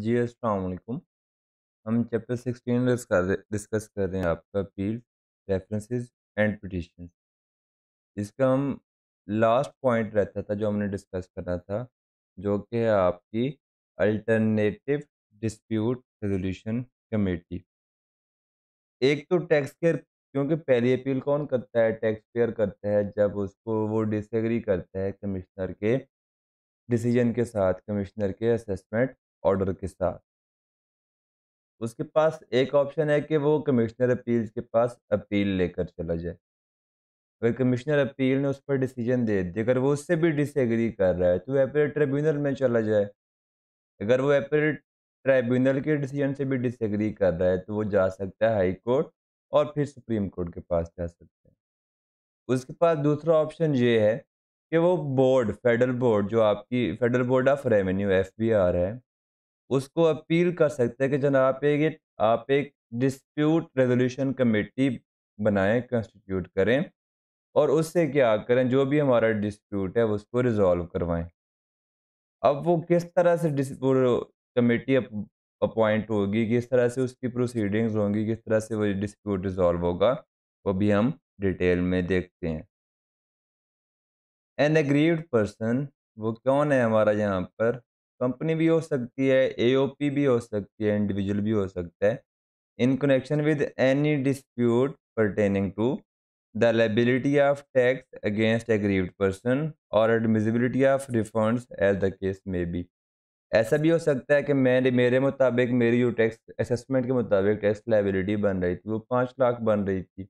जी असलकुम हम chapter sixteen discuss कर रहे हैं आपका अपील रेफरेंसेस एंड पटिशन इसका हम लास्ट पॉइंट रहता था जो हमने डिस्कस करना था जो कि है आपकी अल्टरनेटिव डिस्प्यूट रेजोल्यूशन कमेटी एक तो टैक्स केयर क्योंकि पहली अपील कौन करता है टैक्स पेयर करता है जब उसको वो डिसग्री करता है कमिश्नर के डिसीजन के साथ कमिश्नर के असेसमेंट ऑर्डर के साथ उसके पास एक ऑप्शन है कि वो कमिश्नर अपील के पास अपील लेकर चला जाए अगर कमिश्नर अपील ने उस पर डिसीजन दे दिया अगर वो उससे भी डिसएग्री कर रहा है तो वो अपील ट्रिब्यूनल में चला जाए अगर वो अपील ट्राइब्यूनल के डिसीजन से भी डिसएग्री कर रहा है तो वो जा सकता है हाई कोर्ट और फिर सुप्रीम कोर्ट के पास जा सकता है उसके पास दूसरा ऑप्शन ये है कि वो बोर्ड फेडरल बोर्ड जो आपकी federal board of revenue F है उसको अपील कर सकते हैं कि जनाब एक आप एक डिस्प्यूट रेजोल्यूशन कमेटी बनाएं कंस्टिट्यूट करें और उससे क्या करें जो भी हमारा डिस्प्यूट है उसको रिजॉल्व करवाएं अब वो किस तरह से कमेटी अपॉइंट होगी किस तरह से उसकी प्रोसीडिंग्स होंगी किस तरह से वो डिस्प्यूट रिजॉल्व होगा वो भी हम डिटेल में देखते हैं एन एग्रीड पर्सन वो कौन है हमारा यहाँ पर कंपनी भी हो सकती है एओपी भी हो सकती है इंडिविजुअल भी हो सकता है in connection with any dispute pertaining to the liability of tax against aggrieved person और admissibility of refund as the case may be ऐसा भी हो सकता है कि मैं मेरे मुताबिक मेरी जो टैक्स असेसमेंट के मुताबिक टैक्स लाइबिलिटी बन रही थी वो पाँच लाख बन रही थी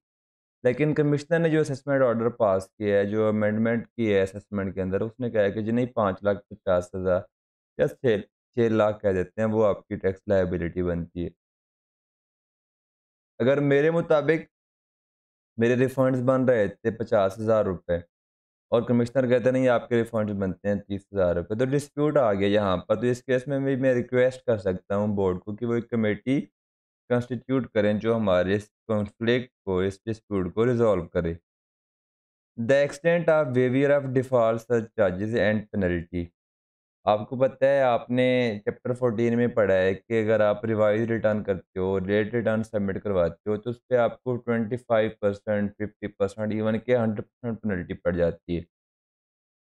लेकिन कमिश्नर ने जो असेसमेंट ऑर्डर पास किया है जो अमेंडमेंट किया है असेसमेंट के अंदर उसने कहा है कि जी नहीं पाँच लाख पचास हज़ार या छः छः लाख कह देते हैं वो आपकी टैक्स लाइबिलिटी बनती है अगर मेरे मुताबिक मेरे रिफंड्स बन रहे थे पचास हज़ार रुपये और कमिश्नर कहते नहीं आपके रिफंड्स बनते हैं तीस हज़ार रुपये तो डिस्प्यूट आ गया यहाँ पर तो इस केस में भी मैं रिक्वेस्ट कर सकता हूँ बोर्ड को कि वो एक कमेटी कंस्टिट्यूट करें जो हमारे इस कॉन्फ्लिक्ट को इस डिस्प्यूट को रिजॉल्व करे the extent of waiver of default surcharges and penalty आपको पता है आपने चैप्टर फोर्टीन में पढ़ा है कि अगर आप रिवाइज रिटर्न करते हो लेट रिटर्न सबमिट करवाते हो तो उस पर आपको twenty five percent fifty percent even के हंड्रेड परसेंट पेनल्टी पड़ जाती है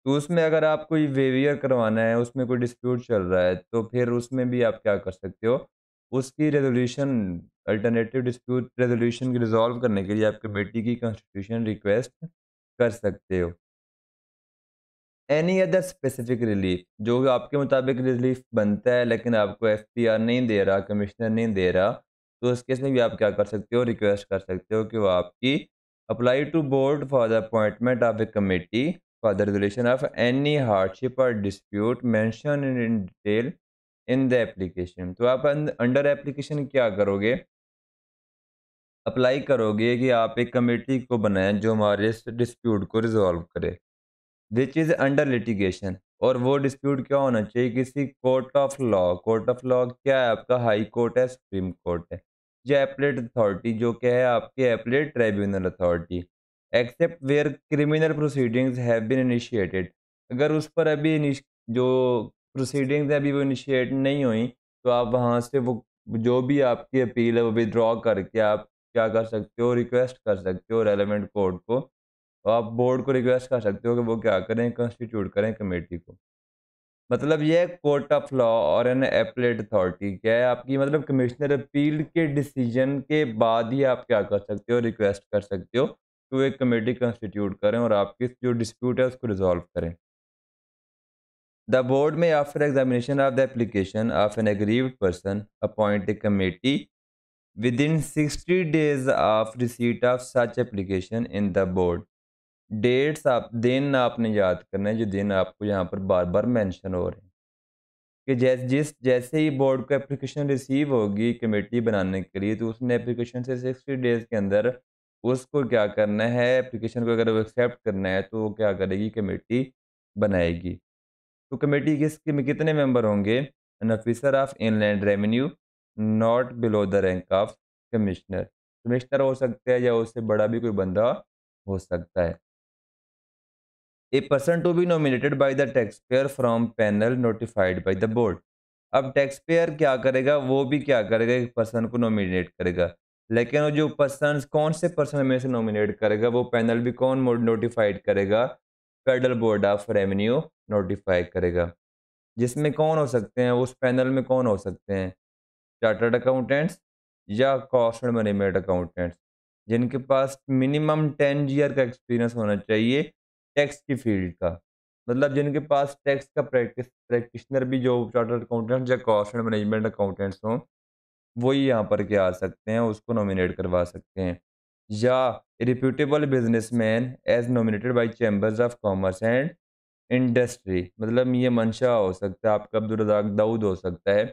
तो उसमें अगर आप कोई वेवियर करवाना है उसमें कोई डिस्प्यूट चल रहा है तो फिर उसमें भी आप क्या कर सकते हो उसकी रेजोल्यूशन अल्टरनेटिव डिस्प्यूट रेजोल्यूशन की रिजॉल्व करने के लिए आपके बेटी की कॉन्स्टिट्यूशन रिक्वेस्ट कर सकते हो एनी अदर स्पेसिफिक रिलीफ जो कि आपके मुताबिक रिलीफ बनता है लेकिन आपको एफ पी आर नहीं दे रहा कमिश्नर नहीं दे रहा तो उस केस में भी आप क्या कर सकते हो रिक्वेस्ट कर सकते हो कि वो आपकी apply to board for the appointment of a committee for the resolution of any hardship और dispute mention in detail in the application तो आप अंडर एप्लीकेशन क्या करोगे अप्लाई करोगे कि आप एक कमेटी को बनाएं जो हमारे इस डिस्प्यूट को रिजॉल्व करे विच इज़ अंडर लिटिगेशन और वो डिस्प्यूट क्या होना चाहिए किसी court of law court of law क्या है आपका हाई कोर्ट है सुप्रीम कोर्ट है या एपलेट अथॉरिटी जो क्या है आपकी appellate tribunal authority except where criminal proceedings have been initiated अगर उस पर अभी जो प्रोसीडिंग्स अभी वो इनिशिएट नहीं हुई तो आप वहाँ से वो जो भी आपकी अपील है वो विदड्रॉ करके आप क्या कर सकते हो रिक्वेस्ट कर सकते हो रेलिवेंट कोर्ट को तो आप बोर्ड को रिक्वेस्ट कर सकते हो कि वो क्या करें कॉन्स्टिट्यूट करें कमेटी को मतलब यह कोर्ट ऑफ लॉ और एन एपलेट अथॉरिटी क्या है आपकी मतलब कमिश्नर अपील के डिसीजन के बाद ही आप क्या कर सकते हो रिक्वेस्ट कर सकते हो कि वो एक कमेटी कंस्टिट्यूट करें और आपकी जो डिस्प्यूट है उसको रिजॉल्व करें द बोर्ड में after examination of the application of an aggrieved person appoint a committee within sixty days of receipt of such application in the board dates आप दिन आपने याद करना है जो दिन आपको यहाँ पर बार बार मेंशन हो रहे हैं कि जैसे जिस जैसे ही बोर्ड को एप्लीकेशन रिसीव होगी कमेटी बनाने के लिए तो उसने एप्लीकेशन से सिक्सटी डेज़ के अंदर उसको क्या करना है एप्लीकेशन को अगर वो एक्सेप्ट करना है तो वो क्या करेगी कमेटी बनाएगी तो कमेटी किस में कितने मेम्बर होंगे an officer of inland revenue not below the rank of commissioner commissioner हो सकता है या उससे बड़ा भी कोई बंदा हो सकता है a person to be nominated by the taxpayer from panel notified by the board अब टैक्स पेयर क्या करेगा वो भी क्या करेगा एक पर्सन को नॉमिनेट करेगा लेकिन वो जो पर्सन कौन से पर्सन में से नॉमिनेट करेगा वो पैनल भी कौन नोटिफाइड करेगा federal board of revenue notify करेगा जिसमें कौन हो सकते हैं उस पैनल में कौन हो सकते हैं चार्टर्ड अकाउंटेंट्स या कॉस्ट मैनेजमेंट अकाउंटेंट्स जिनके पास मिनिमम टेन ईयर का एक्सपीरियंस होना चाहिए टैक्स की फील्ड का मतलब जिनके पास टैक्स का प्रैक्टिस प्रैक्टिशनर भी जो चार्टर अकाउंटेंट या कॉस्ट एंड मैनेजमेंट अकाउंटेंट्स हों वही यहाँ पर के आ सकते हैं उसको नॉमिनेट करवा सकते हैं या reputable businessman as nominated by chambers of commerce and industry मतलब ये मनशा हो सकता है आपका अब्दुलरजाक दाऊद हो सकता है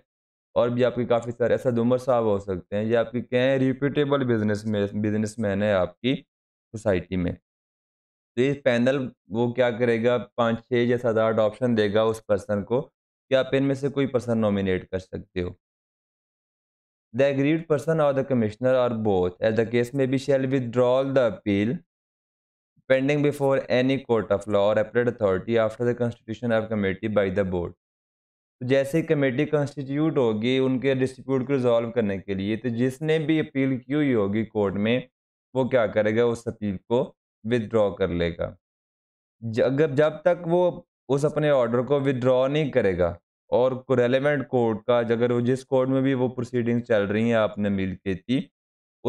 और भी आपके काफ़ी सारे असद उमर साहब हो सकते हैं ये आपके कहें रिप्यूटेबल बिजनेस बिजनेस मैन है आपकी सोसाइटी में तो ये पैनल वो क्या करेगा पाँच छः या सात आठ ऑप्शन देगा उस पर्सन को कि आप इनमें से कोई पर्सन नॉमिनेट कर सकते हो द एग्रीड पर्सन और द कमिश्नर और both as the case may be shall withdrawal the appeal pending before any court of law और appellate authority after the constitution of committee by the board तो जैसे committee constitute होगी उनके dispute को resolve करने के लिए तो जिसने भी अपील की हुई होगी कोर्ट में वो क्या करेगा उस अपील को विदड्रॉ कर लेगा अगर जब तक वो उस अपने ऑर्डर को विदड्रॉ नहीं करेगा और रेलिवेंट कोर्ट का अगर जिस कोर्ट में भी वो प्रोसीडिंग चल रही हैं आपने मिल के थी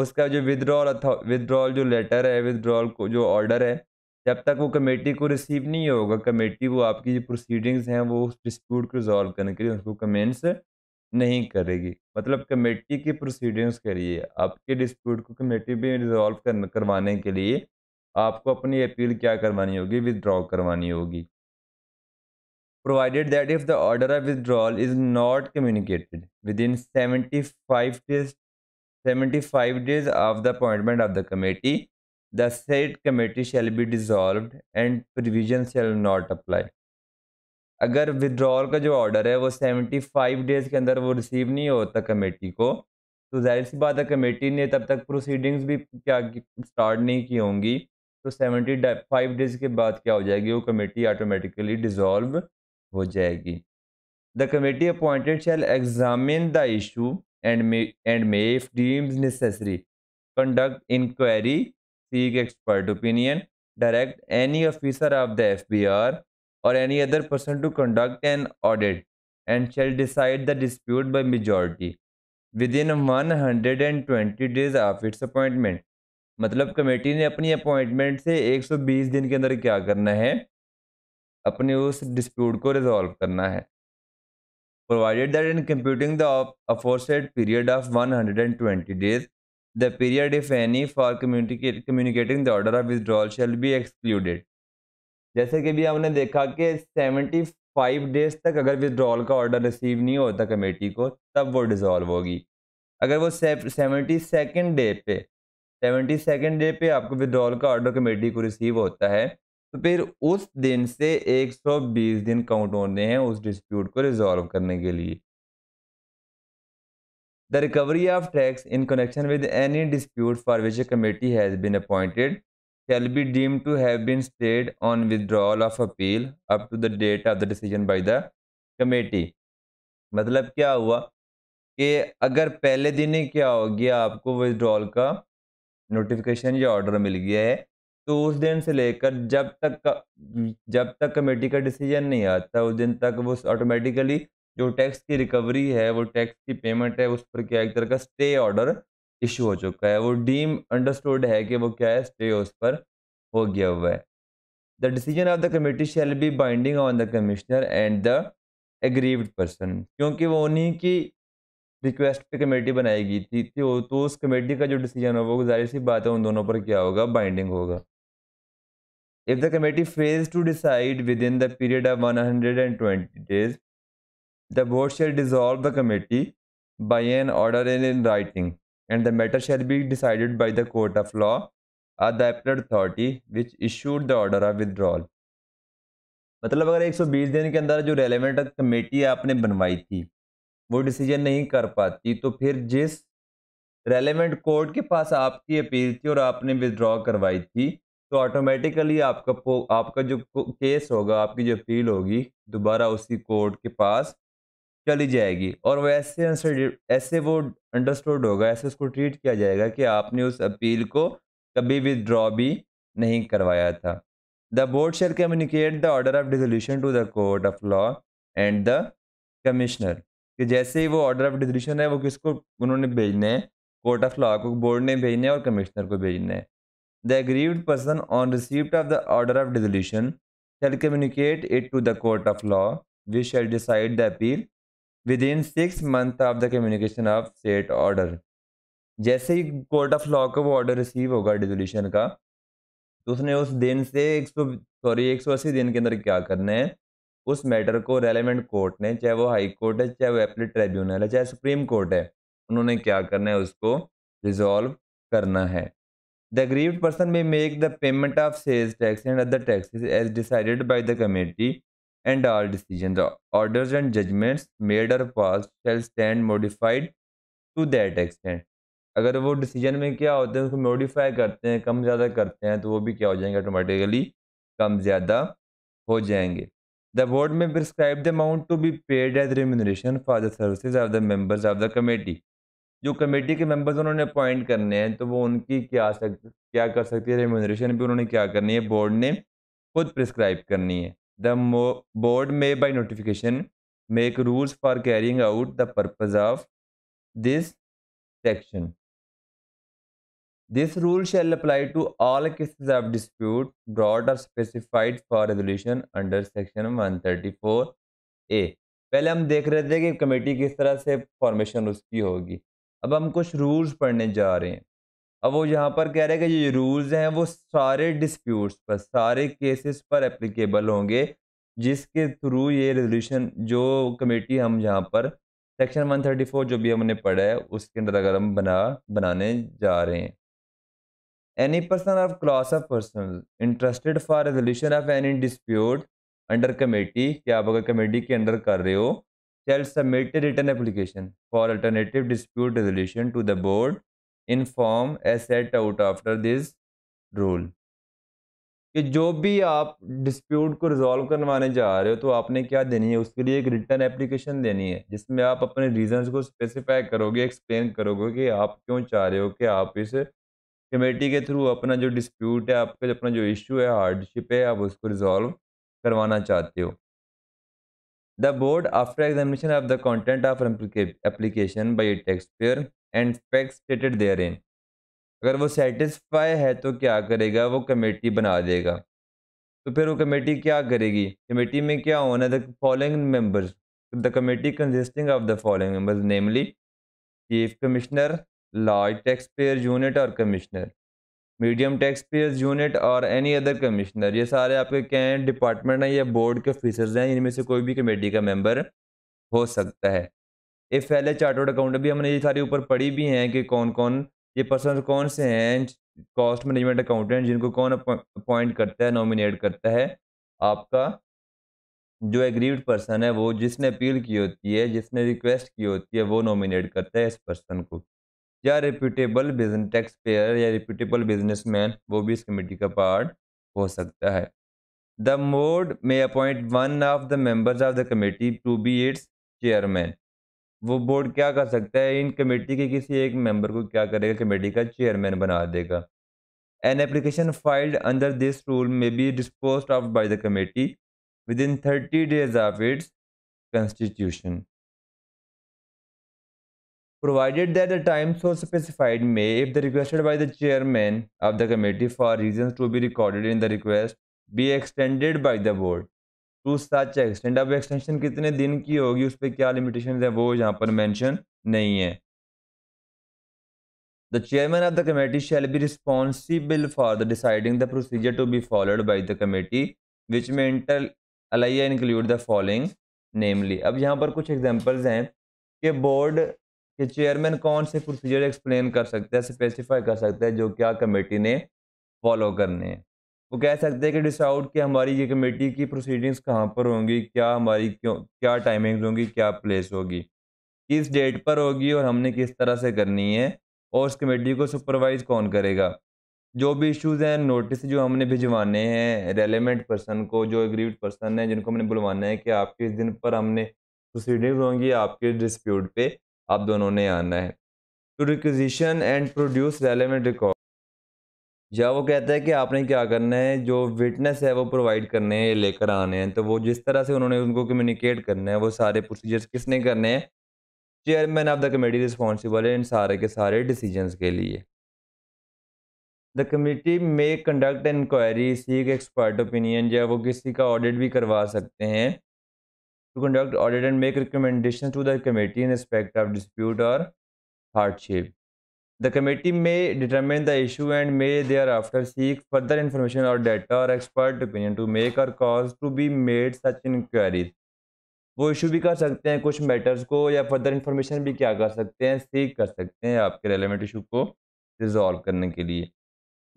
उसका जो विदड्रॉल विदड्रॉल जो लेटर है विदड्रॉल को जो ऑर्डर है जब तक वो कमेटी को रिसीव नहीं होगा कमेटी वो आपकी जो प्रोसीडिंग्स हैं वो उस डिस्प्यूट को रिजॉल्व करने के लिए उसको कमेंट्स नहीं करेगी मतलब कमेटी की प्रोसीडिंग्स के लिए आपके डिस्प्यूट को कमेटी भी रिजॉल्व करवाने के लिए आपको अपनी अपील क्या करवानी होगी विदड्रॉ करवानी होगी provided that if the order of withdrawal is not communicated within seventy five days seventy five days of the appointment of the committee the said committee shall be dissolve and provision shall not apply अगर withdrawal का जो order है वो seventy five days के अंदर वो receive नहीं होता कमेटी को तो जाहिर सी बात है कमेटी ने तब तक प्रोसीडिंग्स भी क्या स्टार्ट नहीं की होंगी तो सेवेंटी फाइव डेज के बाद क्या हो जाएगी वो कमेटी ऑटोमेटिकली डिसॉल्व हो जाएगी the committee appointed shall examine the issue and may and may if deems necessary conduct inquiry seek expert opinion direct any officer of the F B R और any other person to conduct an audit and shall decide the dispute by majority within one hundred and twenty days of its appointment मतलब committee ने अपनी appointment से 120 दिन के अंदर क्या करना है अपने उस डिस्प्यूट को रिजॉल्व करना है provided that in computing the aforesaid period of 120 days the period if any for communicating the order of withdrawal shall be excluded जैसे कि भी हमने देखा कि 75 डेज तक अगर विदड्रॉल का ऑर्डर रिसीव नहीं होता कमेटी को तब वो डिजॉल्व होगी अगर वो सेवेंटी सेकेंड डे पे सेवेंटी सेकेंड डे पे आपको विद्रॉल का ऑर्डर कमेटी को रिसीव होता है तो फिर उस दिन से एक सौ बीस दिन काउंट होने हैं उस डिस्प्यूट को रिजॉल्व करने के लिए the recovery of tax in connection with any dispute for which a committee has been appointed shall be deem to have been stayed on withdrawal of appeal up to the date of the decision by the committee मतलब क्या हुआ कि अगर पहले दिन ही क्या हो गया आपको विदड्रॉल का नोटिफिकेशन या ऑर्डर मिल गया है तो उस दिन से लेकर जब तक जब तक कमेटी का डिसीजन नहीं आता उस दिन तक वो ऑटोमेटिकली जो टैक्स की रिकवरी है वो टैक्स की पेमेंट है उस पर क्या एक तरह का स्टे ऑर्डर इशू हो चुका है वो डीम अंडरस्टूड है कि वो क्या है स्टे उस पर हो गया हुआ है the decision of the committee shall be binding on the commissioner and the aggrieved person क्योंकि वो उन्हीं की रिक्वेस्ट पे कमेटी बनाई गई थी तो, तो उस कमेटी का जो डिसीजन होगा जाहिर सी बात है उन दोनों पर क्या होगा बाइंडिंग होगा if the committee fails to decide within the period of one hundred and twenty days the board shall dissolve the committee by an order in in writing and the matter shall be decided by the court of law or the appellate authority which issued the order of withdrawal मतलब अगर 120 दिन के अंदर जो relevant committee आपने बनवाई थी वो डिसीजन नहीं कर पाती तो फिर जिस रेलिवेंट कोर्ट के पास आपकी अपील थी और आपने विदड्रॉ करवाई थी तो ऑटोमेटिकली आपका आपका जो केस होगा आपकी जो अपील होगी दोबारा उसी कोर्ट के पास चली जाएगी और वैसे ऐसे वो अंडरस्टूड होगा ऐसे उसको ट्रीट किया जाएगा कि आपने उस अपील को कभी विदड्रॉ भी नहीं करवाया था the board shall communicate the order of dissolution to the court of law and the commissioner कि जैसे ही वो ऑर्डर ऑफ डिजिशन है वो किसको उन्होंने भेजने हैं कोर्ट ऑफ लॉ को बोर्ड ने भेजने और कमिश्नर को भेजने हैं the aggrieved person on receipt of the order of dissolution communicate it to the court of law law which decide the appeal within six month of the communication of said order जैसे ही court of law का वो order receive होगा dissolution का तो उसने उस दिन से एक सौ सॉरी एक सौ अस्सी दिन के अंदर क्या करना है उस मैटर को रेलिवेंट कोर्ट ने चाहे वो हाई कोर्ट है चाहे वो एप्ली ट्रिब्यूनल है चाहे सुप्रीम कोर्ट है उन्होंने क्या करना है उसको रिजॉल्व करना है the grieved person may make the payment of sales tax and other tax as decided by the committee and all decision order and judgments made or pass shall stand modified to that extent अगर वो decision में क्या होते हैं उसको modify करते हैं कम ज़्यादा करते हैं तो वो भी क्या हो जाएंगे ऑटोमेटिकली कम ज़्यादा हो जाएंगे The board may prescribe the amount to be paid as remuneration for the services of the members of the committee. जो कमेटी के मेंबर्स उन्होंने अपॉइंट करने हैं तो वो उनकी क्या सक क्या कर सकती है रेम्यूनरेशन भी उन्होंने क्या करनी है बोर्ड ने खुद प्रिस्क्राइब करनी है the board may by notification make rules for carrying out the purpose of this section This rule shall apply to all cases of dispute brought or specified for resolution under section A पहले हम देख रहे थे कि committee किस तरह से formation उसकी होगी अब हम कुछ रूल्स पढ़ने जा रहे हैं अब वो यहाँ पर कह रहे हैं कि ये रूल्स हैं वो सारे डिस्प्यूट्स पर सारे केसेस पर एप्लीकेबल होंगे जिसके थ्रू ये रेजोल्यूशन जो कमेटी हम यहाँ पर सेक्शन 134 जो भी हमने पढ़ा है उसके अंदर अगर हम बना बनाने जा रहे हैं any person or class of persons interested for resolution of any dispute under committee कि आप अगर कमेटी के अंडर कर रहे हो shall submit written application for alternative dispute resolution to the board in form as set out after this rule कि जो भी आप डिस्प्यूट को रिजॉल्व करवाने जा रहे हो तो आपने क्या देनी है उसके लिए एक रिटर्न एप्लीकेशन देनी है जिसमें आप अपने रीजंस को स्पेसिफाई करोगे एक्सप्लेन करोगे कि आप क्यों चाह रहे हो कि आप इस कमेटी के थ्रू अपना जो डिस्प्यूट है आपका अपना जो इशू है हार्डशिप है आप उसको रिजॉल्व करवाना चाहते हो the board after examination of the content of application by tax payer and fact stated therein अगर वो सेटिस्फाई है तो क्या करेगा वो कमेटी बना देगा तो फिर वो कमेटी क्या करेगी कमेटी में क्या होना the following members the committee consisting of the following members namely chief commissioner large tax payer unit और commissioner medium tax payers unit और एनी अदर कमिश्नर ये सारे आपके क्या हैं डिपार्टमेंट हैं या बोर्ड के ऑफिसर्स हैं इनमें से कोई भी कमेटी का मेम्बर हो सकता है ये पहले चार्टर्ड अकाउंट भी हमने ये सारी ऊपर पढ़ी भी हैं कि कौन कौन ये पर्सन कौन से हैं कॉस्ट मैनेजमेंट अकाउंटेंट जिनको कौन अपॉइंट करता है नॉमिनेट करता है आपका जो एग्रीड पर्सन है वो जिसने अपील की होती है जिसने रिक्वेस्ट की होती है वो नॉमिनेट करता है इस पर्सन को या रिप्यूटेबल बिजनेस टैक्स पेयर या रिप्यूटेबल बिजनेसमैन वो भी इस कमेटी का पार्ट हो सकता है द मोड may appoint one of the members of the committee to be its chairman वो बोर्ड क्या कर सकता है इन कमेटी के किसी एक मेंबर को क्या करेगा कमेटी का चेयरमैन बना देगा an application filed under this rule may be disposed of by the committee within thirty days of its constitution provided that the time so specified may if the requested by the chairman of the committee for reasons to be recorded in the request be extended by the board to such extent ab extension kitne din ki hogi us pe kya limitations hai wo yahan par mention nahi hai The chairman of the committee shall be responsible for the deciding the procedure to be followed by the committee which may inter alia include the following namely ab yahan par kuch examples hain ke board कि chairman कौन से procedure explain कर सकते हैं specify कर सकते हैं जो क्या कमेटी ने फॉलो करने हैं वो कह सकते हैं कि डिसाउट कि हमारी ये कमेटी की प्रोसीडिंग्स कहाँ पर होंगी क्या हमारी क्यों क्या टाइमिंग्स होंगी क्या प्लेस होगी किस डेट पर होगी और हमने किस तरह से करनी है और उस कमेटी को सुपरवाइज कौन करेगा जो भी इश्यूज़ हैं नोटिस जो हमने भिजवाने हैं रेलिवेंट पर्सन को जो एग्रीड पर्सन है जिनको हमने बुलवाना है कि आपके इस दिन पर हमने प्रोसीडिंग्स होंगी आपके डिस्प्यूट पे आप दोनों ने आना है to requisition and produce relevant record या वो कहता है कि आपने क्या करना है जो विटनेस है वो प्रोवाइड करने हैं लेकर आने हैं तो वो जिस तरह से उन्होंने उनको कम्युनिकेट करना है वो सारे प्रोसीजर्स किसने करने हैं chairman of the committee responsible है इन सारे के सारे डिसीजंस के लिए the committee may conduct inquiry seek expert opinion या वो किसी का ऑडिट भी करवा सकते हैं to conduct audit and make recommendations to the committee in respect of dispute or hardship. The committee may determine the issue and may thereafter seek further information or data or expert opinion to make or cause to be made such inquiries. वो issue भी कर सकते हैं कुछ matters को या further information भी क्या कर सकते हैं सीख कर सकते हैं आपके रेलिवेंट इशू को रिजॉल्व करने के लिए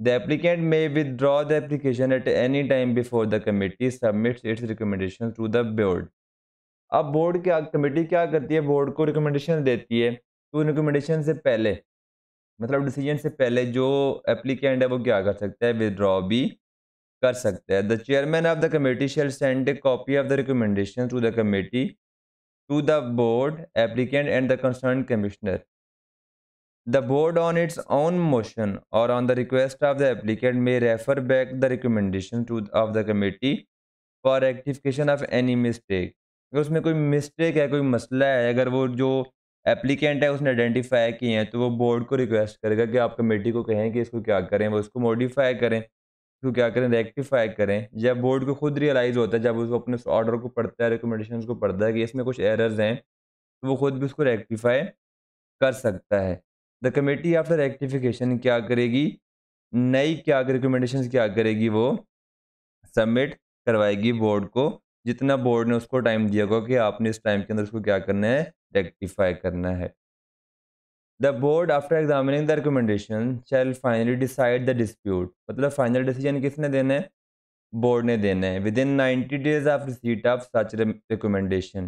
the applicant may withdraw the application at any time before the committee submits its recommendation to the board अब बोर्ड क्या कमेटी क्या करती है बोर्ड को रिकमेंडेशन देती है तो रिकमेंडेशन से पहले मतलब डिसीजन से पहले जो एप्लीकेंट है वो क्या कर सकता है विदड्रॉ भी कर सकता है the chairman of the committee shall send a copy of the recommendation to the committee to the board applicant and the concern commissioner the board on its own motion or on the request of the applicant may refer back the recommendation to of the committee for rectification of any mistake अगर उसमें कोई mistake है कोई मसला है अगर वो जो एप्लीकेंट है उसने आइडेंटिफाई किए हैं तो वो बोर्ड को रिक्वेस्ट करेगा कि आप कमेटी को कहें कि इसको क्या करें वो उसको मॉडिफाई करें उसको क्या करें रेक्टिफाई करें जब बोर्ड को खुद रियलाइज़ होता है जब उसको अपने ऑर्डर को पढ़ता है रिकमेंडेशन को पढ़ता है कि इसमें कुछ एरर्स हैं तो वो खुद भी उसको रेक्टिफाई कर सकता है द कमेटी आफ्टर रेक्टिफिकेशन क्या करेगी नई क्या रिकमेंडेशन क्या करेगी वो सबमिट करवाएगी बोर्ड को जितना बोर्ड ने उसको टाइम दिया होगा कि आपने इस टाइम के अंदर उसको क्या करना है रेक्टिफाई करना है the board after examining the recommendation shall finally decide the dispute मतलब फाइनल डिसीजन किसने देना है बोर्ड ने देना है within ninety days of receipt of such recommendation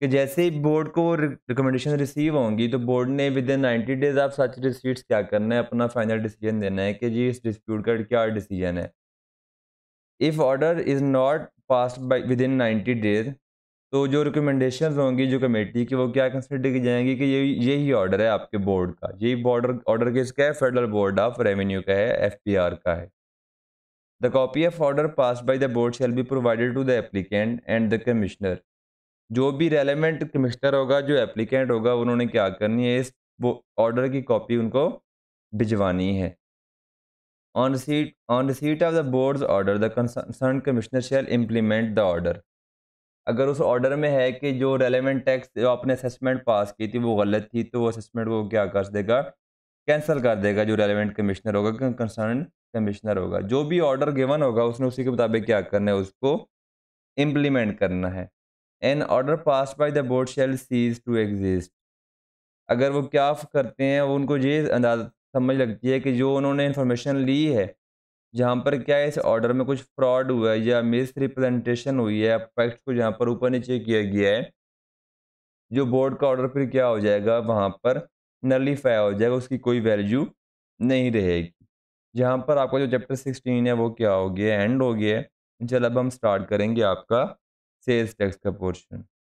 कि जैसे ही बोर्ड को रिकमेंडेशन रिसीव होंगी तो बोर्ड ने within ninety days of such receipts क्या करना है अपना फाइनल डिसीजन देना है कि जी इस डिस्प्यूट का क्या डिसीजन है if order is not pass by within ninety days तो जो रिकमेंडेशन होंगी जो कमेटी की वो क्या कंसिडर की जाएंगी कि ये यही ऑर्डर है आपके बोर्ड का यही बॉर्डर ऑर्डर किसका है फेडरल बोर्ड ऑफ रेवेन्यू का है एफ का है the copy of order pass by the board shall be provided to the applicant and the commissioner जो भी रेलिवेंट कमिश्नर होगा जो एप्लीकेंट होगा उन्होंने क्या करनी है इस ऑर्डर की कॉपी उनको भिजवानी है On receipt, on receipt of the board's order, the concerned commissioner shall implement the order. अगर उस ऑर्डर में है कि जो रेलिवेंट टैक्स जो आपने असेसमेंट पास की थी वो गलत थी तो वो असेसमेंट को क्या कर देगा कैंसिल कर देगा जो रेलिवेंट कमिश्नर होगा कंसर्न कमिश्नर होगा जो भी ऑर्डर गिवन होगा उसने उसी के मुताबिक क्या करना है उसको इम्प्लीमेंट करना है an order pass by the board shall cease to exist अगर वो क्या करते हैं उनको ये अंदाजा समझ लगती है कि जो उन्होंने इन्फॉर्मेशन ली है जहाँ पर क्या है इस ऑर्डर में कुछ फ्रॉड हुआ है या मिस रिप्रेजेंटेशन हुई है फैक्ट को जहाँ पर ऊपर नीचे किया गया है जो बोर्ड का ऑर्डर फिर क्या हो जाएगा वहाँ पर नलीफाई हो जाएगा उसकी कोई वैल्यू नहीं रहेगी जहाँ पर आपका जो चैप्टर सिक्सटीन है वो क्या हो गया एंड हो गया है चल अब हम स्टार्ट करेंगे आपका सेल्स टैक्स का पोर्शन